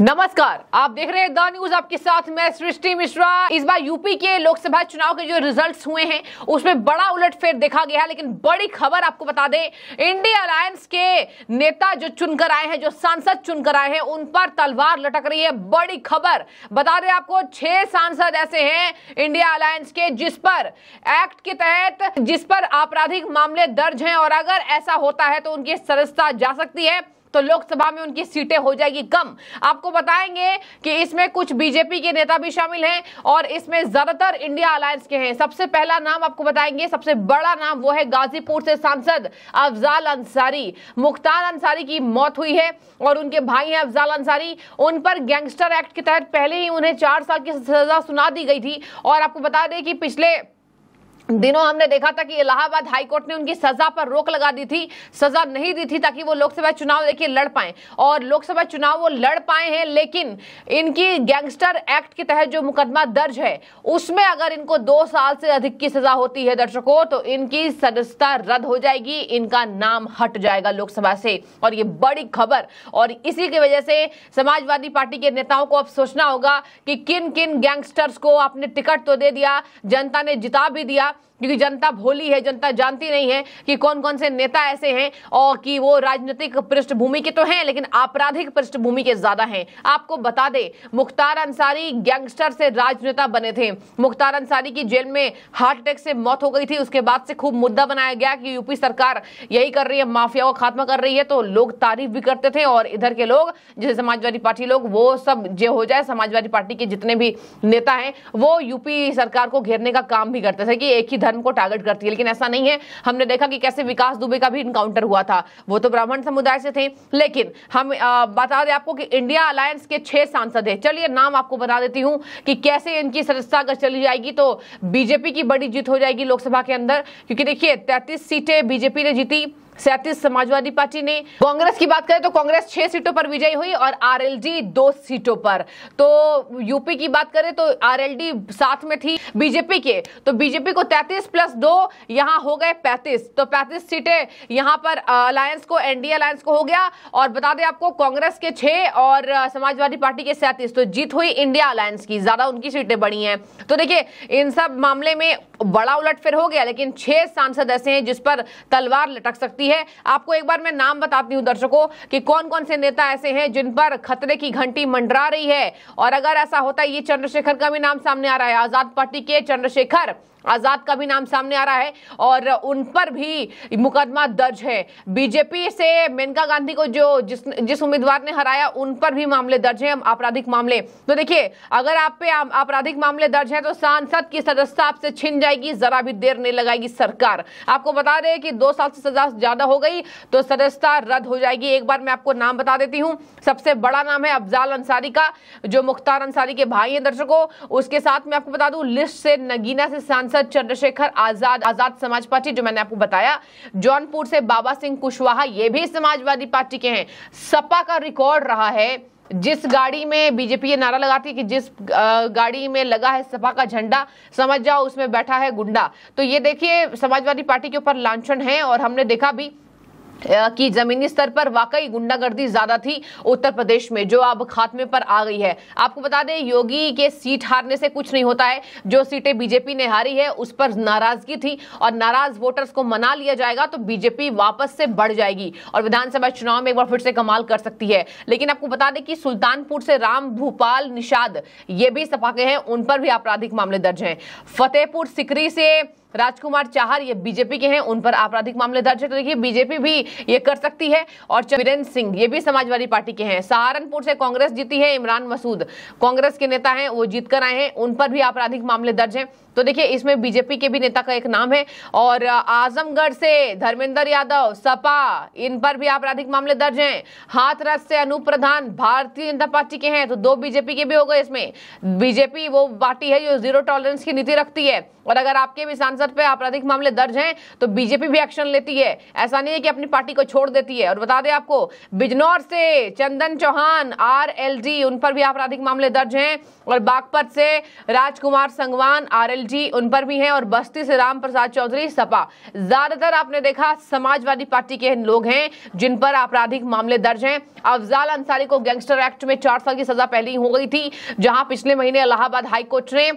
नमस्कार आप देख रहे हैं द न्यूज आपके साथ मैं सृष्टि मिश्रा इस बार यूपी के लोकसभा चुनाव के जो रिजल्ट्स हुए हैं उसमें बड़ा उलटफेर देखा गया है लेकिन बड़ी खबर आपको बता दें इंडिया अलायंस के नेता जो चुनकर आए हैं जो सांसद चुनकर आए हैं उन पर तलवार लटक रही है बड़ी खबर बता दें आपको छह सांसद ऐसे हैं इंडिया अलायंस के जिस पर एक्ट के तहत जिस पर आपराधिक मामले दर्ज है और अगर ऐसा होता है तो उनकी सदस्यता जा सकती है तो लोकसभा में उनकी सीटें हो जाएगी कम आपको बताएंगे कि इसमें कुछ बीजेपी के नेता भी शामिल हैं और इसमें ज्यादातर इंडिया अलायंस के हैं सबसे पहला नाम आपको बताएंगे सबसे बड़ा नाम वो है गाजीपुर से सांसद अफजाल अंसारी मुख्तार अंसारी की मौत हुई है और उनके भाई हैं अफजाल अंसारी उन पर गैंगस्टर एक्ट के तहत पहले ही उन्हें चार साल की सजा सुना दी गई थी और आपको बता दें कि पिछले दिनों हमने देखा था कि इलाहाबाद हाईकोर्ट ने उनकी सजा पर रोक लगा दी थी सजा नहीं दी थी ताकि वो लोकसभा चुनाव देखिए लड़ पाए और लोकसभा चुनाव वो लड़ पाए हैं लेकिन इनकी गैंगस्टर एक्ट के तहत जो मुकदमा दर्ज है उसमें अगर इनको दो साल से अधिक की सजा होती है दर्शकों तो इनकी सदस्यता रद्द हो जाएगी इनका नाम हट जाएगा लोकसभा से और ये बड़ी खबर और इसी की वजह से समाजवादी पार्टी के नेताओं को अब सोचना होगा कि किन किन गैंगस्टर्स को आपने टिकट तो दे दिया जनता ने जिता भी दिया क्योंकि जनता भोली है जनता जानती नहीं है कि कौन कौन से नेता ऐसे हैं और कि वो राजनीतिक पृष्ठभूमि के तो हैं लेकिन आपराधिक पृष्ठभूमि के ज्यादा हैं आपको बता दे मुख्तार अंसारी गैंगस्टर से राजनेता बने थे मुख्तार अंसारी की जेल में हार्ट अटैक से मौत हो गई थी उसके बाद से खूब मुद्दा बनाया गया कि यूपी सरकार यही कर रही है माफिया को खात्मा कर रही है तो लोग तारीफ भी करते थे और इधर के लोग जैसे समाजवादी पार्टी लोग वो सब जो हो जाए समाजवादी पार्टी के जितने भी नेता हैं वो यूपी सरकार को घेरने का काम भी करते थे कि एक एक ही धर्म को टारगेट करती है लेकिन ऐसा नहीं है हमने देखा कि कैसे विकास दुबे का भी इनकाउंटर हुआ था वो तो ब्राह्मण समुदाय से थे लेकिन हम आ, बता दें आपको कि इंडिया अलायंस के छह सांसद हैं चलिए नाम आपको बता देती हूँ कि कैसे इनकी सदस्यता अगर चली जाएगी तो बीजेपी की बड़ी जीत हो जाएगी लोकसभा के अंदर क्योंकि देखिए तैतीस सीटें बीजेपी ने जीती सैतीस समाजवादी पार्टी ने कांग्रेस की बात करें तो कांग्रेस छह सीटों पर विजयी हुई और आरएलडी दो सीटों पर तो यूपी की बात करें तो आरएलडी साथ में थी बीजेपी के तो बीजेपी को 33 प्लस दो यहाँ हो गए 35 तो 35 सीटें यहाँ पर अलायंस को एनडीए अलायंस को हो गया और बता दें आपको कांग्रेस के छह और समाजवादी पार्टी के सैंतीस तो जीत हुई इंडिया अलायंस की ज्यादा उनकी सीटें बढ़ी हैं तो देखिये इन सब मामले में बड़ा उलट फिर हो गया लेकिन छह सांसद ऐसे हैं जिस पर तलवार लटक सकती है आपको एक बार मैं नाम बताती हूं दर्शकों कि कौन कौन से नेता ऐसे हैं जिन पर खतरे की घंटी मंडरा रही है और अगर ऐसा होता है ये चंद्रशेखर का भी नाम सामने आ रहा है आजाद पार्टी के चंद्रशेखर आज़ाद का भी नाम सामने आ रहा है और उन पर भी मुकदमा दर्ज है बीजेपी से मेनका गांधी को जो जिस जिस उम्मीदवार ने हराया उन पर भी मामले दर्ज हैं आपराधिक मामले तो देखिए अगर आप पे आपराधिक मामले दर्ज हैं तो सांसद की सदस्यता आपसे छिन जाएगी जरा भी देर नहीं लगाएगी सरकार आपको बता दें कि दो साल से सजा ज्यादा हो गई तो सदस्यता रद्द हो जाएगी एक बार मैं आपको नाम बता देती हूँ सबसे बड़ा नाम है अफजाल अंसारी का जो मुख्तार अंसारी के भाई है दर्शकों उसके साथ मैं आपको बता दू लिस्ट से नगीना से सांसद सांसद चंद्रशेखर आजाद आजाद समाज पार्टी जो मैंने आपको बताया जौनपुर से बाबा सिंह कुशवाहा ये भी समाजवादी पार्टी के हैं सपा का रिकॉर्ड रहा है जिस गाड़ी में बीजेपी ये नारा लगाती है कि जिस गाड़ी में लगा है सपा का झंडा समझ जाओ उसमें बैठा है गुंडा तो ये देखिए समाजवादी पार्टी के ऊपर लांछन है और हमने देखा भी कि जमीनी स्तर पर वाकई गुंडागर्दी ज्यादा थी उत्तर प्रदेश में जो अब खात्मे पर आ गई है आपको बता दें योगी के सीट हारने से कुछ नहीं होता है जो सीटें बीजेपी ने हारी है उस पर नाराजगी थी और नाराज वोटर्स को मना लिया जाएगा तो बीजेपी वापस से बढ़ जाएगी और विधानसभा चुनाव में एक बार फिर से कमाल कर सकती है लेकिन आपको बता दें कि सुल्तानपुर से राम भूपाल निषाद ये भी सपा के हैं उन पर भी आपराधिक मामले दर्ज हैं फतेहपुर सिकरी से राजकुमार चाहर ये बीजेपी के हैं उन पर आपराधिक मामले दर्ज है तो देखिए बीजेपी भी ये कर सकती है और चवीरेन्द्र सिंह ये भी समाजवादी पार्टी के हैं सहारनपुर से कांग्रेस जीती है इमरान मसूद कांग्रेस के नेता हैं वो जीत कर आए हैं उन पर भी आपराधिक मामले दर्ज हैं तो देखिए इसमें बीजेपी के भी नेता का एक नाम है और आजमगढ़ से धर्मेंद्र यादव सपा इन पर भी आपराधिक मामले दर्ज हैं हाथरस से अनूप प्रधान भारतीय जनता पार्टी के हैं तो दो बीजेपी के भी हो गए इसमें बीजेपी वो पार्टी है जो जीरो टॉलरेंस की नीति रखती है और अगर आपके भी सांसद पे आपराधिक मामले दर्ज हैं तो बीजेपी भी एक्शन लेती है ऐसा नहीं है कि अपनी पार्टी को छोड़ देती है और बता दें आपको बिजनौर से चंदन चौहान आर उन पर भी आपराधिक मामले दर्ज हैं और बागपत से राजकुमार संगवान आर उन पर भी हैं और बस्ती से राम प्रसाद चौधरी सपा ज्यादातर आपने देखा समाजवादी पार्टी के लोग हैं जिन पर आपराधिक मामले दर्ज हैं अफजाल अंसारी को गैंगस्टर एक्ट में चार साल की सजा पहले ही हो गई थी जहां पिछले महीने इलाहाबाद हाईकोर्ट ने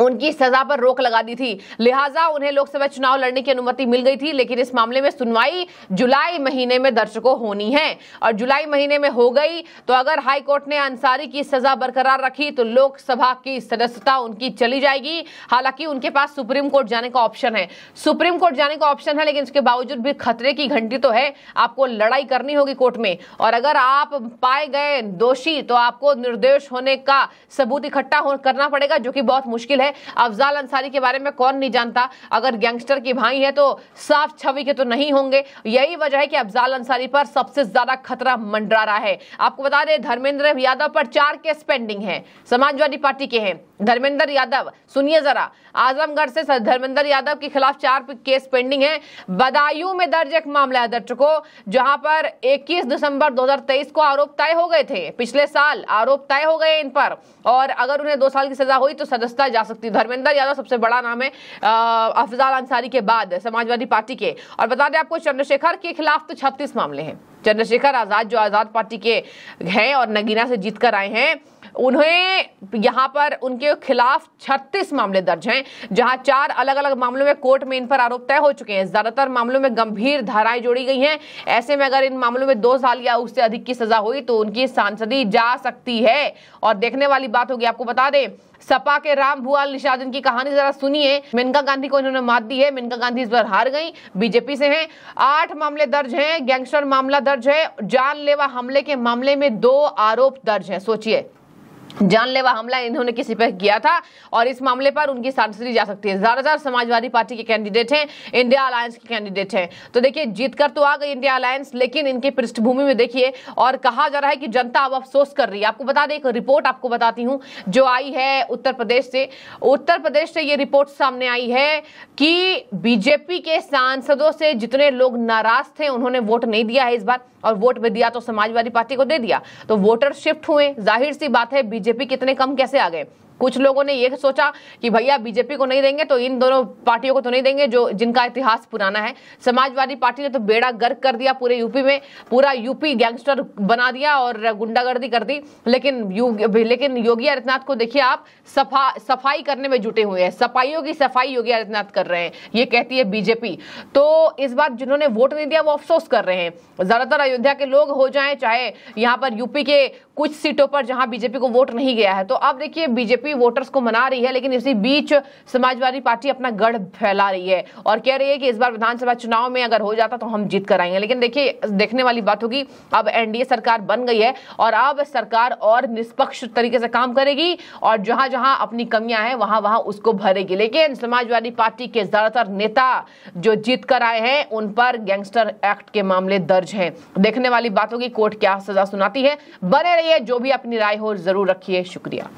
उनकी सजा पर रोक लगा दी थी लिहाजा उन्हें लोकसभा चुनाव लड़ने की अनुमति मिल गई थी लेकिन इस मामले में सुनवाई जुलाई महीने में दर्शकों होनी है और जुलाई महीने में हो गई तो अगर हाईकोर्ट ने अंसारी की सजा बरकरार रखी तो लोकसभा की सदस्यता उनकी चली जाएगी हालांकि उनके पास सुप्रीम कोर्ट जाने का ऑप्शन है सुप्रीम कोर्ट जाने का ऑप्शन है लेकिन इसके बावजूद भी खतरे की घंटी तो है आपको लड़ाई करनी होगी कोर्ट में और अगर आप पाए गए दोषी तो आपको निर्देश होने का सबूत इकट्ठा करना पड़ेगा जो कि बहुत मुश्किल है अफजाल अंसारी के बारे में कौन नहीं जानता अगर गैंगस्टर की भाई है तो साफ छवि के तो नहीं होंगे यही वजह है कि अफजाल अंसारी पर सबसे ज्यादा खतरा मंडरा रहा है आपको बता दें धर्मेंद्र यादव पर चार केस पेंडिंग है समाजवादी पार्टी के हैं धर्मेंद्र यादव सुनिए जरा आजमगढ़ से धर्मेंद्र यादव के खिलाफ चार केस पेंडिंग है बदायूं में दर्ज एक मामला है दर्शकों जहां पर 21 दिसंबर 2023 को आरोप तय हो गए थे पिछले साल आरोप तय हो गए इन पर और अगर उन्हें दो साल की सजा हुई तो सदस्यता जा सकती है धर्मेंद्र यादव सबसे बड़ा नाम है अफजाल अंसारी के बाद समाजवादी पार्टी के और बता दें आपको चंद्रशेखर के खिलाफ तो छत्तीस मामले हैं चंद्रशेखर आजाद जो आजाद पार्टी के हैं और नगीना से जीत कर आए हैं उन्हें यहां पर उनके खिलाफ छत्तीस मामले दर्ज हैं जहां चार अलग अलग मामलों में कोर्ट में इन पर आरोप तय हो चुके हैं ज्यादातर मामलों में गंभीर धाराएं जोड़ी गई हैं ऐसे में अगर इन मामलों में दो साल या उससे अधिक की सजा हुई तो उनकी सांसदी जा सकती है और देखने वाली बात होगी आपको बता दें सपा के राम भुआल निषाद इनकी कहानी जरा सुनिए मेनका गांधी को इन्होंने मात दी है मेनका गांधी इस बार हार गई बीजेपी से हैं आठ मामले दर्ज हैं गैंगस्टर मामला दर्ज है जानलेवा हमले के मामले में दो आरोप दर्ज हैं सोचिए जानलेवा हमला इन्होंने किसी पर किया था और इस मामले पर उनकी सांसदी जा सकती है ज़्यादातर समाजवादी पार्टी के कैंडिडेट हैं इंडिया अलायंस के कैंडिडेट हैं तो देखिए जीत कर तो आ गई इंडिया अलायंस लेकिन इनके पृष्ठभूमि में देखिए और कहा जा रहा है कि जनता अब अफसोस कर रही है आपको बता दें एक रिपोर्ट आपको बताती हूँ जो आई है उत्तर प्रदेश से उत्तर प्रदेश से ये रिपोर्ट सामने आई है कि बीजेपी के सांसदों से जितने लोग नाराज थे उन्होंने वोट नहीं दिया है इस बार और वोट में दिया तो समाजवादी पार्टी को दे दिया तो वोटर शिफ्ट हुए जाहिर सी बात है बीजेपी कितने कम कैसे आ गए कुछ लोगों ने यह सोचा कि भैया बीजेपी को नहीं देंगे तो इन दोनों पार्टियों को तो नहीं देंगे जो जिनका इतिहास पुराना है समाजवादी पार्टी ने तो बेड़ा गर्क कर दिया पूरे यूपी में पूरा यूपी गैंगस्टर बना दिया और गुंडागर्दी कर दी लेकिन यू, लेकिन योगी आदित्यनाथ को देखिए आप सफा सफाई करने में जुटे हुए हैं सफाइयों की सफाई योगी आदित्यनाथ कर रहे हैं ये कहती है बीजेपी तो इस बार जिन्होंने वोट नहीं दिया वो अफसोस कर रहे हैं ज्यादातर अयोध्या के लोग हो जाए चाहे यहाँ पर यूपी के कुछ सीटों पर जहां बीजेपी को वोट नहीं गया है तो अब देखिए बीजेपी वोटर्स को मना रही है लेकिन इसी बीच समाजवादी पार्टी अपना गढ़ फैला रही है और कह रही है कि इस बार विधानसभा चुनाव में अगर हो जाता तो हम जीत कर आएंगे लेकिन देखिए देखने वाली बात होगी अब एनडीए सरकार बन गई है और अब सरकार और निष्पक्ष तरीके से काम करेगी और जहां जहां अपनी कमियां हैं वहां वहां उसको भरेगी लेकिन समाजवादी पार्टी के ज्यादातर नेता जो जीत कर आए हैं उन पर गैंगस्टर एक्ट के मामले दर्ज हैं देखने वाली बात होगी कोर्ट क्या सजा सुनाती है बने रहिए जो भी अपनी राय हो जरूर रखिए शुक्रिया